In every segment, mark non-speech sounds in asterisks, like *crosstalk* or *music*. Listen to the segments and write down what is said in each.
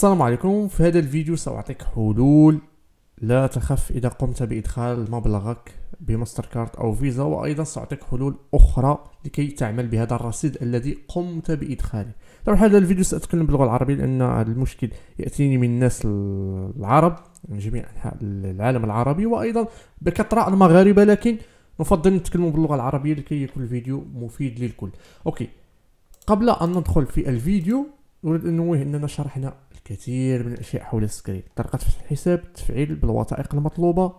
السلام عليكم في هذا الفيديو سأعطيك حلول لا تخف إذا قمت بإدخال مبلغك بماستر كارد أو فيزا وأيضا سأعطيك حلول أخرى لكي تعمل بهذا الرصيد الذي قمت بإدخاله طبعا هذا الفيديو سأتكلم باللغة العربية لأن المشكل يأتيني من الناس العرب من جميع أنحاء العالم العربي وأيضا بكثرة المغاربة لكن نفضل نتكلم باللغة العربية لكي يكون الفيديو مفيد للكل أوكي قبل أن ندخل في الفيديو نريد أن ننوه أننا شرحنا كثير من الاشياء حول السكرين طريقه فتح الحساب تفعيل بالوثائق المطلوبه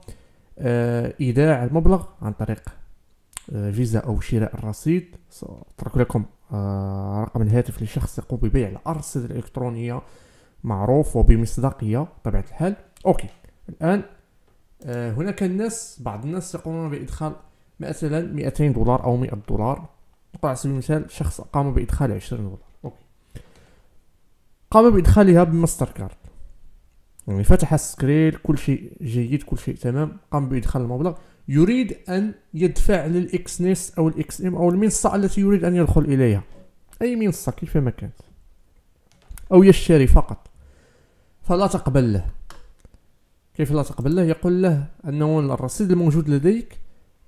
آه، ايداع المبلغ عن طريق آه، فيزا او شراء الرصيد سأترك لكم آه، رقم الهاتف لشخص يقوم ببيع الارصده الالكترونيه معروف وبمصداقيه بطبيعه الحال اوكي الان هناك الناس بعض الناس يقومون بادخال مثلا 200 دولار او 100 دولار على سبيل المثال شخص قام بادخال 20 دولار قام بادخالها بماستر كارد يعني فتح السكرين كل شيء جيد كل شيء تمام قام بادخال المبلغ يريد ان يدفع للاكس نيس او الاكس ام او المنصه التي يريد ان يدخل اليها اي منصه كيفما كانت او يشتري فقط فلا تقبل له كيف لا تقبل له يقول له انه الرصيد الموجود لديك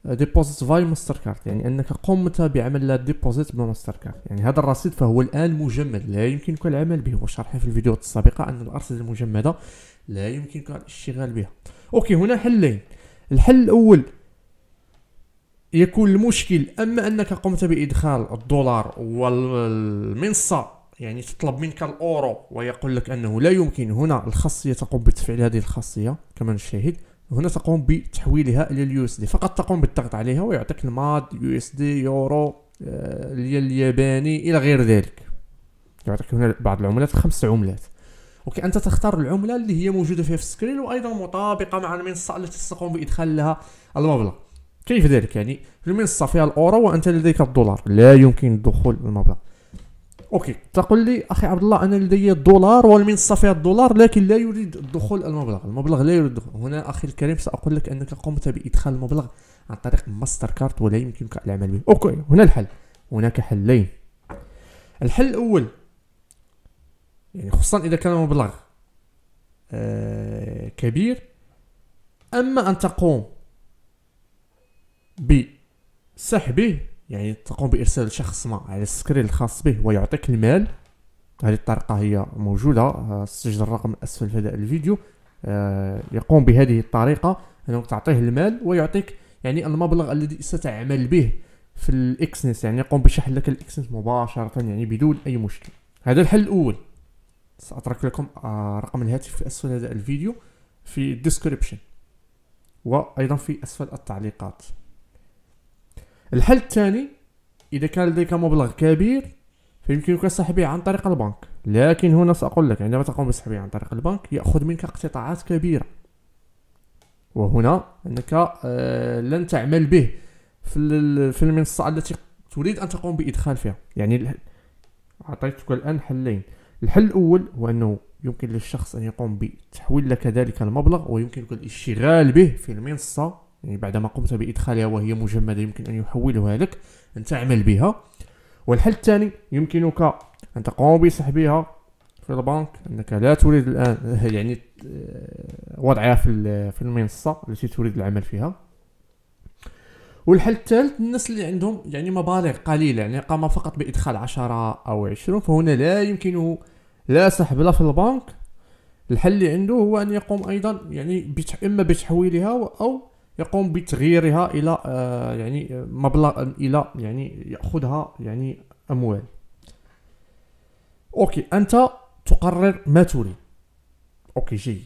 ديبوزيت فاي ماستر كارد يعني انك قمت بعمل ديبوزيت بماستر كارد يعني هذا الرصيد فهو الان مجمد لا يمكنك العمل به وشرح في الفيديوهات السابقه ان الارصده المجمده لا يمكنك الاشتغال بها اوكي هنا حلين الحل الاول يكون المشكل اما انك قمت بادخال الدولار والمنصه يعني تطلب منك الاورو ويقول لك انه لا يمكن هنا الخاصيه تقوم بتفعيل هذه الخاصيه كما نشاهد هنا تقوم بتحويلها الى اليو اس دي فقط تقوم بالضغط عليها ويعطيك الماد يو اس دي يورو آه، الياباني الى غير ذلك يعطيك هنا بعض العملات خمس عملات اوكي انت تختار العمله اللي هي موجوده فيها في السكرين وايضا مطابقه مع المنصه التي تقوم بادخال لها المبلغ كيف ذلك يعني المنصه فيها الاورو وانت لديك الدولار لا يمكن الدخول المبلغ اوكي تقول لي اخي عبد الله انا لدي الدولار فيها الدولار لكن لا يريد الدخول المبلغ المبلغ لا يريد الدخول هنا اخي الكريم ساقول لك انك قمت بادخال المبلغ عن طريق ماستر كارت ولا يمكنك العمل به اوكي هنا الحل هناك حلين الحل الاول يعني خصوصا اذا كان المبلغ آه كبير اما ان تقوم بسحبه يعني تقوم بارسال شخص ما على السكرين الخاص به ويعطيك المال هذه الطريقه هي موجوده آه، سجل الرقم اسفل هذا الفيديو آه، يقوم بهذه الطريقه يعني انك تعطيه المال ويعطيك يعني المبلغ الذي ستعمل به في الاكسنس يعني يقوم بشحن لك الاكسنس مباشره يعني بدون اي مشكل هذا الحل الاول ساترك لكم آه، رقم الهاتف في اسفل هذا الفيديو في الديسكريبشن وايضا في اسفل التعليقات الحل الثاني اذا كان لديك مبلغ كبير فيمكنك سحبه عن طريق البنك لكن هنا ساقول لك عندما تقوم بسحبه عن طريق البنك ياخذ منك اقتطاعات كبيره وهنا انك آه، لن تعمل به في في المنصه التي تريد ان تقوم بادخال فيها يعني اعطيتك الان حلين الحل الاول هو انه يمكن للشخص ان يقوم بتحويل لك ذلك المبلغ ويمكنك الاشتغال به في المنصه يعني بعدما قمت بادخالها وهي مجمده يمكن ان يحولها لك ان تعمل بها والحل الثاني يمكنك ان تقوم بسحبها في البنك انك لا تريد الان *laughs* يعني آه، وضعها في في المنصه التي تريد العمل فيها والحل الثالث الناس اللي عندهم يعني مبالغ قليله يعني قام فقط بادخال 10 او 20 فهنا لا يمكنه لا سحب لا في البنك الحل اللي عنده هو ان يقوم ايضا يعني اما بتحويلها او يقوم بتغييرها الى آه، يعني آه، مبلغ الى يعني ياخذها يعني اموال اوكي انت تقرر ما تريد اوكي جيد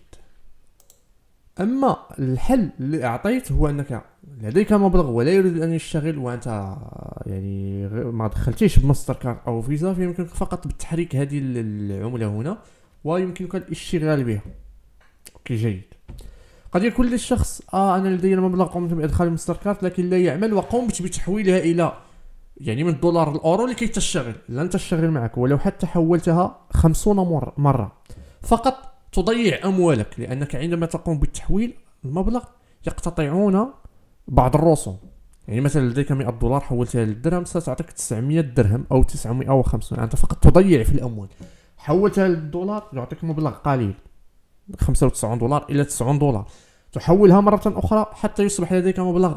اما الحل اللي اعطيت هو انك لديك مبلغ ولا يريد ان يشتغل وانت آه، يعني ما دخلتيش بماستر كارد او فيزا فيمكنك فقط بتحريك هذه العمله هنا ويمكنك الاشتغال بها اوكي جيد قد يكون للشخص اه انا لدي مبلغ قمت بادخال مستر كارت لكن لا يعمل وقمت بتحويلها الى يعني من الدولار الاورو لكي تشتغل لن تشتغل معك ولو حتى حولتها خمسون مره فقط تضيع اموالك لانك عندما تقوم بالتحويل المبلغ يقتطعون بعض الرسوم يعني مثلا لديك 100 دولار حولتها للدرهم ستعطيك 900 درهم او 950 يعني انت فقط تضيع في الاموال حولتها للدولار يعطيك مبلغ قليل 95 دولار الى 90 دولار تحولها مره اخرى حتى يصبح لديك مبلغ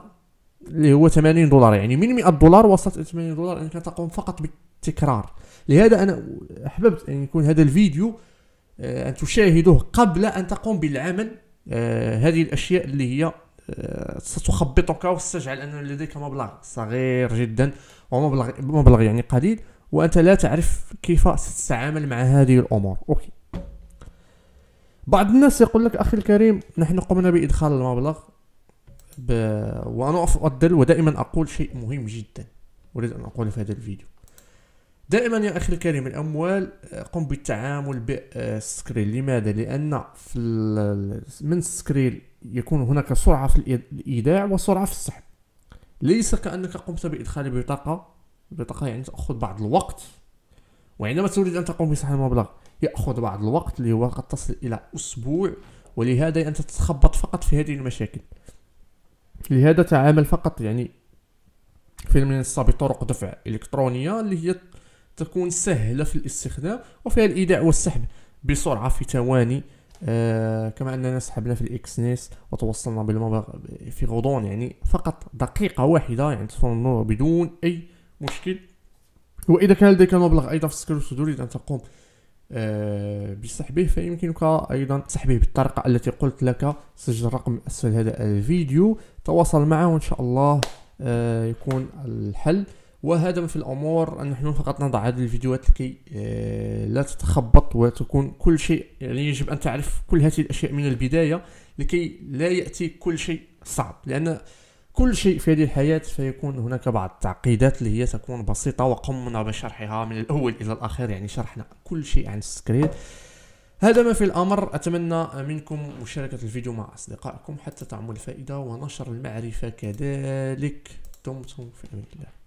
اللي هو 80 دولار يعني من 100 دولار وصلت الى 80 دولار يعني انك تقوم فقط بالتكرار لهذا انا احببت ان يكون هذا الفيديو آه، ان تشاهده قبل ان تقوم بالعمل آه، هذه الاشياء اللي هي آه، ستخبطك وستجعل ان لديك مبلغ صغير جدا ومبلغ مبلغ يعني قليل وانت لا تعرف كيف ستتعامل مع هذه الامور اوكي بعض الناس يقول لك اخي الكريم نحن قمنا بادخال المبلغ ب... وانا افضل ودائما اقول شيء مهم جدا اريد ان اقوله في هذا الفيديو دائما يا اخي الكريم الاموال قم بالتعامل بالسكريل لماذا لان في من السكريل يكون هناك سرعه في الايداع وسرعه في السحب ليس كانك قمت بادخال بطاقه البطاقه يعني تاخذ بعض الوقت وعندما تريد ان تقوم بسحب المبلغ ياخذ بعض الوقت اللي هو قد تصل الى اسبوع ولهذا انت تتخبط فقط في هذه المشاكل لهذا تعامل فقط يعني في المنصه بطرق دفع الكترونيه اللي هي تكون سهله في الاستخدام وفيها الايداع والسحب بسرعه في ثواني آه كما اننا سحبنا في الاكس نيس وتوصلنا بالمبلغ في غضون يعني فقط دقيقه واحده يعني تصل بدون اي مشكل واذا كان لديك المبلغ ايضا في السكريبت تريد ان تقوم آه، بصح به فيمكنك ايضا سحبه بالطريقه التي قلت لك سجل الرقم اسفل هذا الفيديو تواصل معه وان شاء الله آه، يكون الحل وهذا في الامور ان نحن فقط نضع هذه الفيديوهات لكي آه، لا تتخبط وتكون كل شيء يعني يجب ان تعرف كل هذه الاشياء من البدايه لكي لا ياتي كل شيء صعب لان كل شيء في هذه الحياة فيكون هناك بعض التعقيدات اللي هي تكون بسيطة وقمنا بشرحها من الأول إلى الأخير يعني شرحنا كل شيء عن السكريت هذا ما في الأمر أتمنى منكم مشاركة الفيديو مع أصدقائكم حتى تعمل فائدة ونشر المعرفة كذلك دمتم في أمان الله